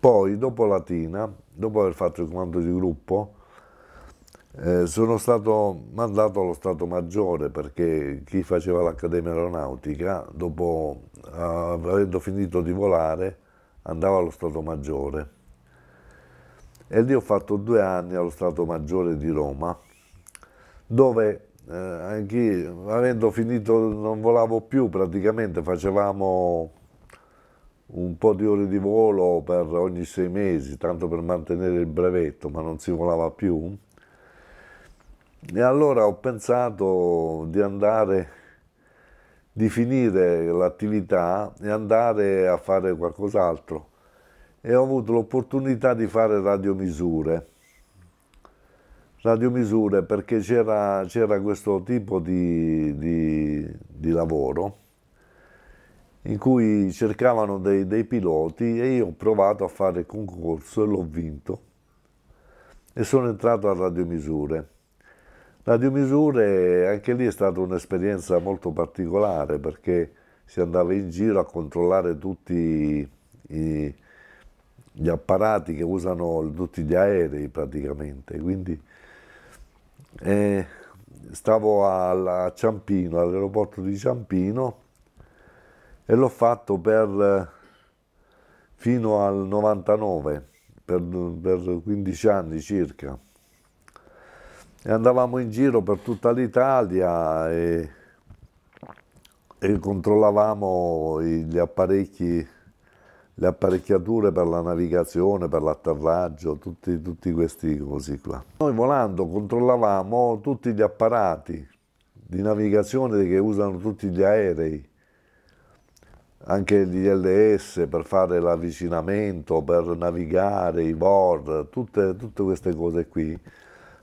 Poi, dopo Latina, dopo aver fatto il comando di gruppo, eh, sono stato mandato allo Stato Maggiore perché chi faceva l'Accademia Aeronautica, dopo eh, avendo finito di volare, andava allo Stato Maggiore. E lì ho fatto due anni allo Stato Maggiore di Roma, dove eh, anche avendo finito non volavo più, praticamente facevamo un po' di ore di volo per ogni sei mesi, tanto per mantenere il brevetto, ma non si volava più. E allora ho pensato di andare, di finire l'attività e andare a fare qualcos'altro. E ho avuto l'opportunità di fare radiomisure. Radiomisure perché c'era, questo tipo di, di, di lavoro in cui cercavano dei, dei piloti e io ho provato a fare il concorso e l'ho vinto e sono entrato a Radiomisure. Radiomisure anche lì è stata un'esperienza molto particolare perché si andava in giro a controllare tutti i, gli apparati che usano tutti gli aerei praticamente. Quindi eh, stavo alla, a Ciampino, all'aeroporto di Ciampino e l'ho fatto per, fino al 99, per, per 15 anni circa. E andavamo in giro per tutta l'Italia e, e, controllavamo gli apparecchi, le apparecchiature per la navigazione, per l'atterraggio, tutti, tutti, questi così qua. Noi volando controllavamo tutti gli apparati di navigazione che usano tutti gli aerei anche gli LS per fare l'avvicinamento, per navigare, i board, tutte, tutte queste cose qui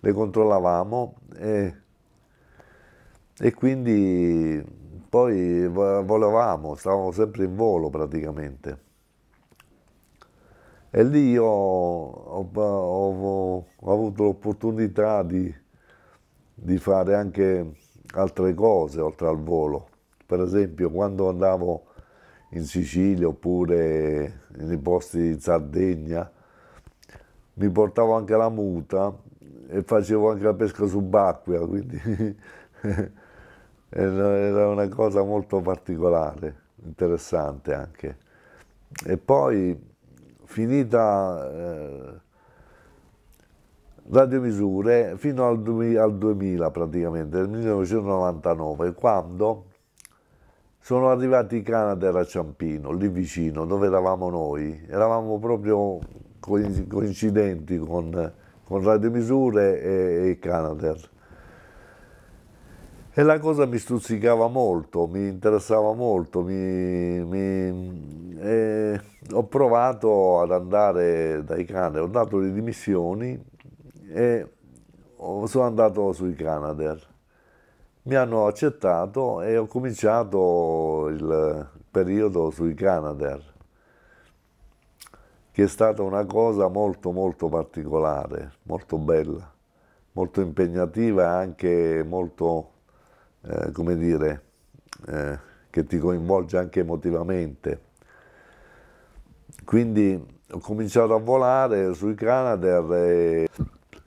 le controllavamo e, e quindi poi volevamo, stavamo sempre in volo praticamente. E lì io ho, ho, ho avuto l'opportunità di, di fare anche altre cose oltre al volo. Per esempio quando andavo in Sicilia oppure nei posti di Sardegna, mi portavo anche la muta e facevo anche la pesca subacquea, quindi era una cosa molto particolare, interessante anche. E poi finita eh, radiomisure fino al, al 2000 praticamente, nel 1999, quando sono arrivati i Canada, a Ciampino, lì vicino, dove eravamo noi. Eravamo proprio coincidenti con, con Radio Misure e, e Canadair. E la cosa mi stuzzicava molto, mi interessava molto, mi, mi, eh, ho provato ad andare dai Canadair, ho dato le dimissioni e sono andato sui Canadair mi hanno accettato e ho cominciato il periodo sui Canadair, che è stata una cosa molto molto particolare, molto bella, molto impegnativa e anche molto, eh, come dire, eh, che ti coinvolge anche emotivamente. Quindi ho cominciato a volare sui Canadair e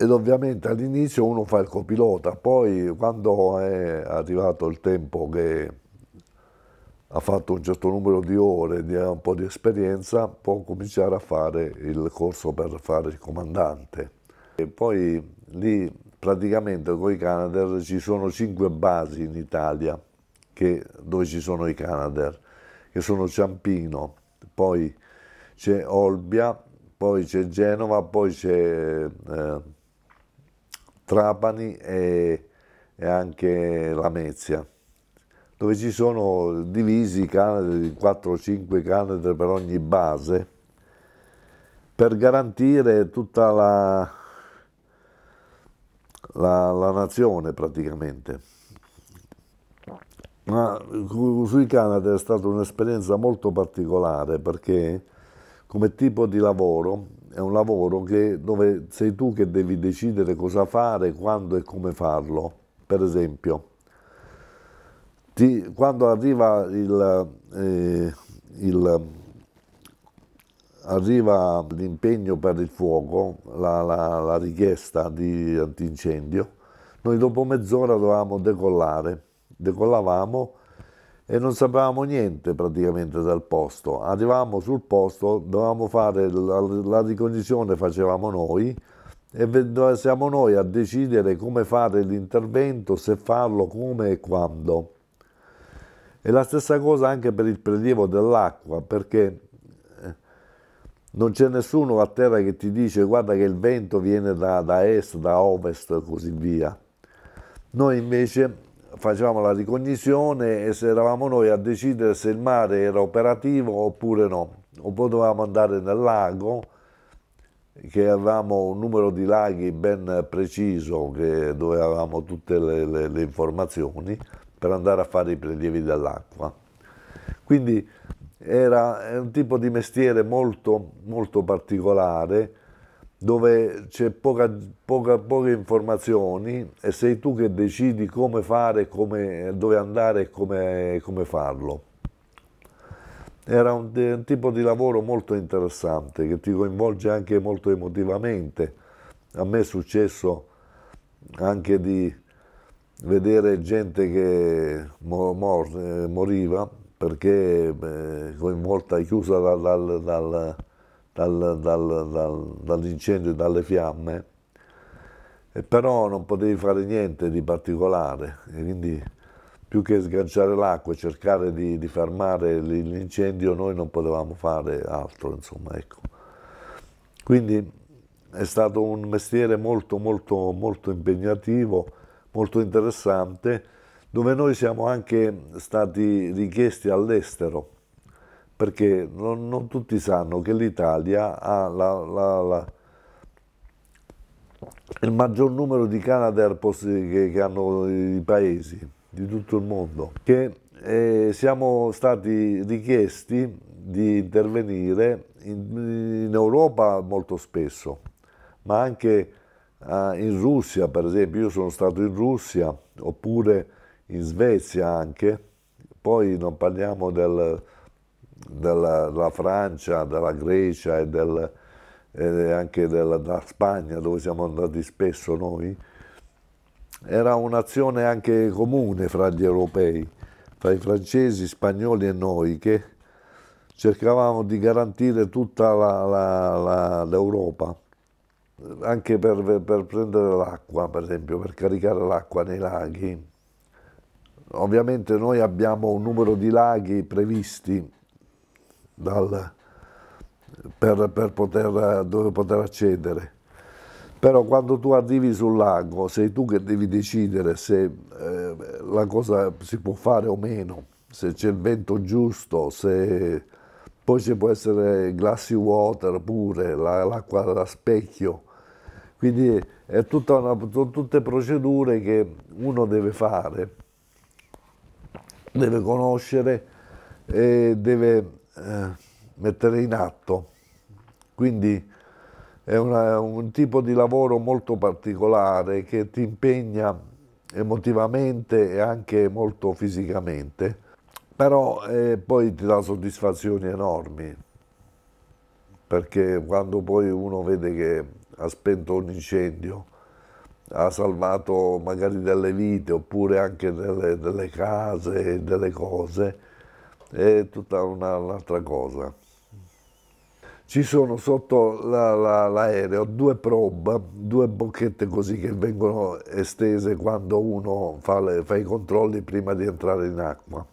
ed ovviamente all'inizio uno fa il copilota, poi quando è arrivato il tempo che ha fatto un certo numero di ore, di un po' di esperienza, può cominciare a fare il corso per fare il comandante. E poi lì praticamente con i Canadair ci sono cinque basi in Italia che, dove ci sono i Canadair, che sono Ciampino, poi c'è Olbia, poi c'è Genova, poi c'è... Eh, Trapani e, e anche Lamezia, dove ci sono divisi canadri, 4 5 canadri per ogni base, per garantire tutta la, la, la nazione praticamente. Ma sui Canada è stata un'esperienza molto particolare perché come tipo di lavoro è un lavoro che, dove sei tu che devi decidere cosa fare, quando e come farlo. Per esempio, ti, quando arriva il, eh, il arriva l'impegno per il fuoco, la, la, la, richiesta di antincendio, noi dopo mezz'ora dovevamo decollare. Decollavamo e non sapevamo niente praticamente del posto. Arrivavamo sul posto, dovevamo fare la, la ricognizione, facevamo noi e siamo noi a decidere come fare l'intervento, se farlo, come e quando. E la stessa cosa anche per il prelievo dell'acqua, perché eh, non c'è nessuno a terra che ti dice guarda che il vento viene da, da est, da ovest e così via. Noi invece facevamo la ricognizione e se eravamo noi a decidere se il mare era operativo oppure no, oppure dovevamo andare nel lago, che avevamo un numero di laghi ben preciso, dove avevamo tutte le, le, le informazioni per andare a fare i prelievi dell'acqua. Quindi era un tipo di mestiere molto, molto particolare dove c'è poca, poca, poche informazioni e sei tu che decidi come fare, come, dove andare e come, come farlo. Era un, un, tipo di lavoro molto interessante che ti coinvolge anche molto emotivamente. A me è successo anche di vedere gente che mor, mor, eh, moriva perché eh, coinvolta e chiusa dal, dal, dal dal, dal, dal, dall'incendio e dalle fiamme, e però non potevi fare niente di particolare, e quindi più che sganciare l'acqua e cercare di, di fermare l'incendio, noi non potevamo fare altro, insomma, ecco. Quindi è stato un mestiere molto, molto, molto impegnativo, molto interessante, dove noi siamo anche stati richiesti all'estero perché non, non tutti sanno che l'Italia ha la, la, la, il maggior numero di Canadair che, che hanno i paesi di tutto il mondo, che eh, siamo stati richiesti di intervenire in, in Europa molto spesso, ma anche eh, in Russia, per esempio, io sono stato in Russia, oppure in Svezia anche, poi non parliamo del, della, della Francia, della Grecia e, del, e anche della, della, Spagna, dove siamo andati spesso noi, era un'azione anche comune fra gli europei, fra i francesi, spagnoli e noi, che cercavamo di garantire tutta l'Europa, anche per, per prendere l'acqua, per esempio, per caricare l'acqua nei laghi. Ovviamente noi abbiamo un numero di laghi previsti dal, per, per poter, dove poter accedere. Però quando tu arrivi sul lago sei tu che devi decidere se eh, la cosa si può fare o meno, se c'è il vento giusto, se poi ci può essere glassy water pure, l'acqua la, da specchio. Quindi una, sono tutte procedure che uno deve fare, deve conoscere e deve eh, mettere in atto. Quindi è una, un tipo di lavoro molto particolare che ti impegna emotivamente e anche molto fisicamente, però eh, poi ti dà soddisfazioni enormi, perché quando poi uno vede che ha spento un incendio, ha salvato magari delle vite oppure anche delle, delle case, delle cose, è tutta una, un'altra cosa. Ci sono sotto la, la, l'aereo due probe, due bocchette così che vengono estese quando uno fa, le, fa i controlli prima di entrare in acqua.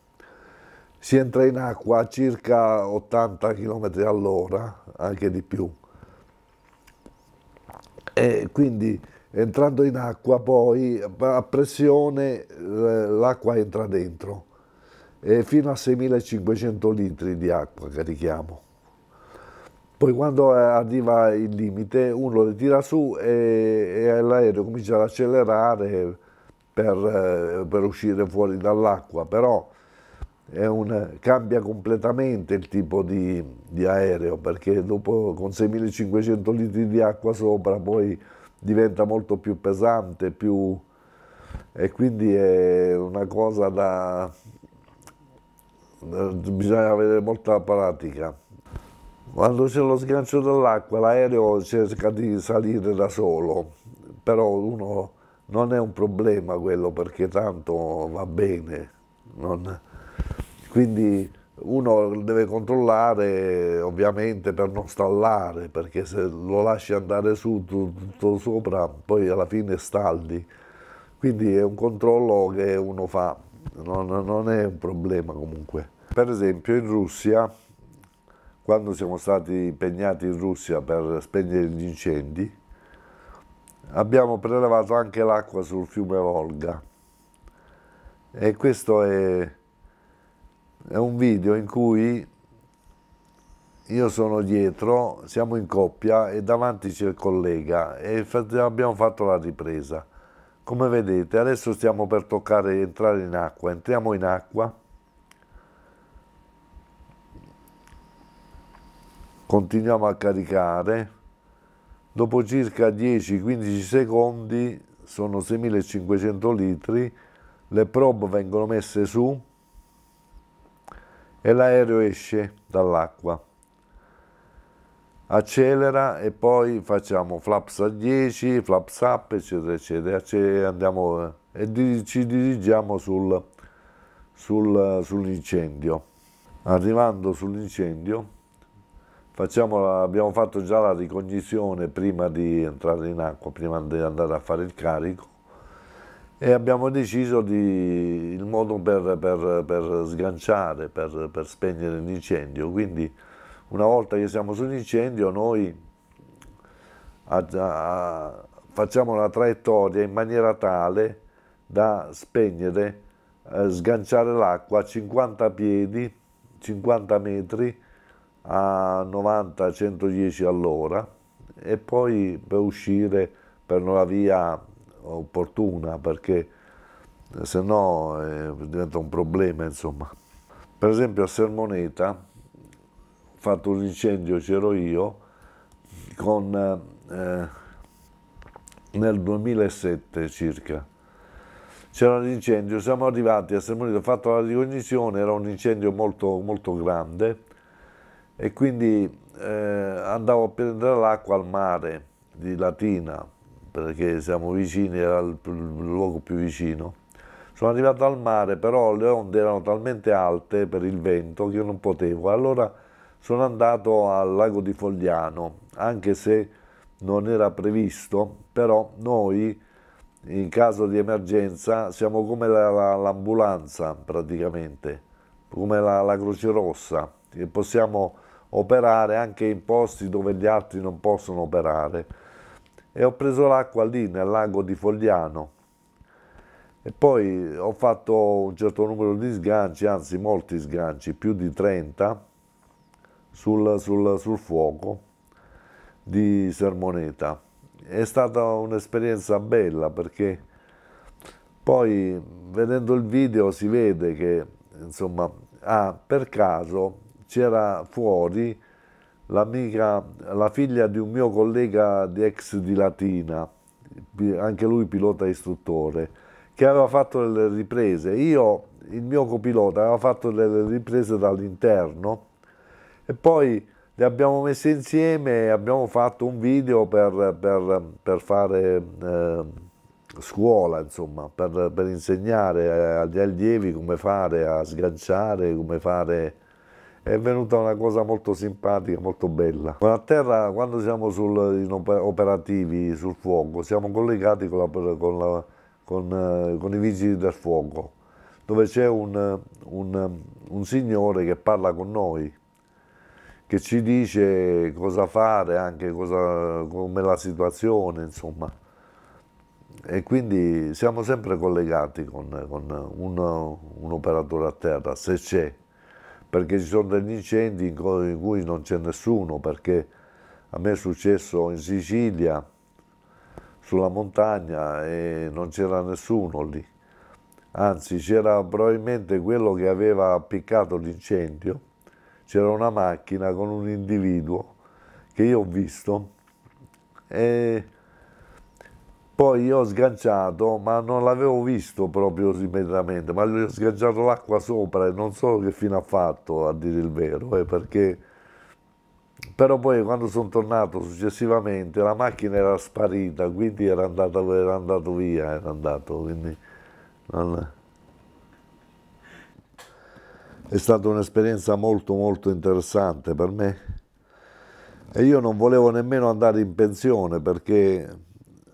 Si entra in acqua a circa 80 km all'ora, anche di più. E quindi entrando in acqua poi a pressione l'acqua entra dentro eh, fino a 6.500 litri di acqua carichiamo. Poi quando eh, arriva il limite uno lo tira su e, e l'aereo comincia ad accelerare per, eh, per uscire fuori dall'acqua, però un, cambia completamente il tipo di, di aereo perché dopo con 6.500 litri di acqua sopra poi diventa molto più pesante, più, e quindi è una cosa da, eh, bisogna avere molta pratica. Quando c'è lo sgancio dell'acqua, l'aereo cerca di salire da solo, però uno non è un problema quello perché tanto va bene. Non... Quindi uno deve controllare ovviamente per non stallare, perché se lo lasci andare su tutto sopra, poi alla fine stalli. Quindi è un controllo che uno fa non, non è un problema comunque. Per esempio in Russia, quando siamo stati impegnati in Russia per spegnere gli incendi, abbiamo prelevato anche l'acqua sul fiume Volga e questo è, è, un video in cui io sono dietro, siamo in coppia e davanti c'è il collega e abbiamo fatto la ripresa. Come vedete adesso stiamo per toccare entrare in acqua, entriamo in acqua, continuiamo a caricare, dopo circa 10-15 secondi sono 6500 litri, le probe vengono messe su e l'aereo esce dall'acqua accelera e poi facciamo flaps a 10, flaps up, eccetera, eccetera, eh, e, andiamo, e ci dirigiamo sul, sul, sull'incendio. Arrivando sull'incendio, la, abbiamo fatto già la ricognizione prima di entrare in acqua, prima di andare a fare il carico e abbiamo deciso di, il modo per, per, per sganciare, per, per spegnere l'incendio. Quindi una volta che siamo su incendio noi a, a, facciamo la traiettoria in maniera tale da spegnere, eh, sganciare l'acqua a 50 piedi, 50 metri a 90-110 all'ora e poi per uscire per una via opportuna perché eh, se no eh, diventa un problema insomma. Per esempio a Sermoneta fatto un incendio, c'ero io, con, eh, nel 2007 circa. C'era un incendio, siamo arrivati a Sermonito, ho fatto la ricognizione, era un incendio molto, molto grande e quindi eh, andavo a prendere l'acqua al mare di Latina, perché siamo vicini, era il, il luogo più vicino. Sono arrivato al mare, però le onde erano talmente alte per il vento che io non potevo. Allora sono andato al lago di Fogliano, anche se non era previsto, però noi in caso di emergenza siamo come l'ambulanza la, la, praticamente, come la, la Croce Rossa, che possiamo operare anche in posti dove gli altri non possono operare. E ho preso l'acqua lì nel lago di Fogliano. E poi ho fatto un certo numero di sganci, anzi molti sganci, più di 30, sul, sul, sul fuoco di Sermoneta. È stata un'esperienza bella perché poi vedendo il video si vede che insomma ah, per caso c'era fuori l'amica, la figlia di un mio collega di ex di Latina, anche lui pilota istruttore, che aveva fatto delle riprese. Io, il mio copilota, aveva fatto delle riprese dall'interno e poi li abbiamo messi insieme e abbiamo fatto un video per, per, per fare eh, scuola, insomma, per, per, insegnare agli allievi come fare a sganciare, come fare... È venuta una cosa molto simpatica, molto bella. A terra, quando siamo sul, operativi sul fuoco, siamo collegati con, la, con, la, con, eh, con i vigili del fuoco, dove c'è un, un, un signore che parla con noi, che ci dice cosa fare, anche cosa, come la situazione, insomma. E quindi siamo sempre collegati con, con un, un operatore a terra, se c'è, perché ci sono degli incendi in cui non c'è nessuno, perché a me è successo in Sicilia, sulla montagna, e non c'era nessuno lì. Anzi, c'era probabilmente quello che aveva appiccato l'incendio, c'era una macchina con un individuo che io ho visto e poi io ho sganciato, ma non l'avevo visto proprio immediatamente, ma gli ho sganciato l'acqua sopra e non so che fine ha fatto, a dire il vero, eh, perché... Però poi quando sono tornato successivamente la macchina era sparita, quindi era, andata, era andato via, era andato, quindi... Non... È stata un'esperienza molto molto interessante per me e io non volevo nemmeno andare in pensione perché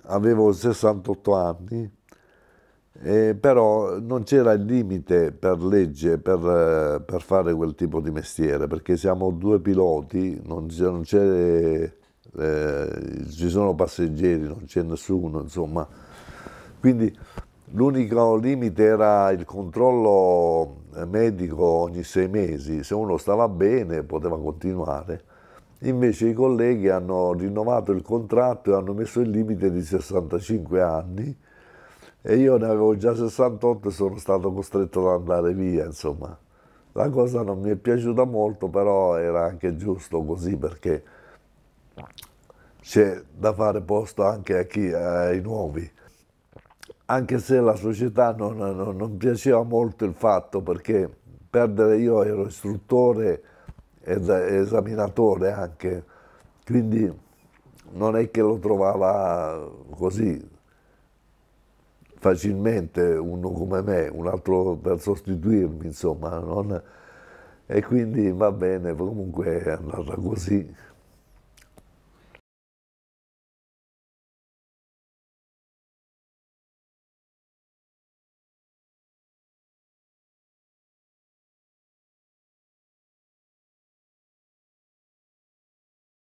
avevo 68 anni, eh, però non c'era il limite per legge per, per, fare quel tipo di mestiere, perché siamo due piloti, non non eh, ci sono passeggeri, non c'è nessuno, insomma. Quindi L'unico limite era il controllo eh, medico ogni sei mesi, se uno stava bene poteva continuare. Invece i colleghi hanno rinnovato il contratto e hanno messo il limite di 65 anni e io ne avevo già 68 e sono stato costretto ad andare via, insomma. La cosa non mi è piaciuta molto, però era anche giusto così perché c'è da fare posto anche a chi, ai nuovi anche se la società non, non, non, piaceva molto il fatto perché perdere io ero istruttore ed esaminatore anche, quindi non è che lo trovava così facilmente uno come me, un altro per sostituirmi, insomma, non... e quindi va bene, comunque è andata così.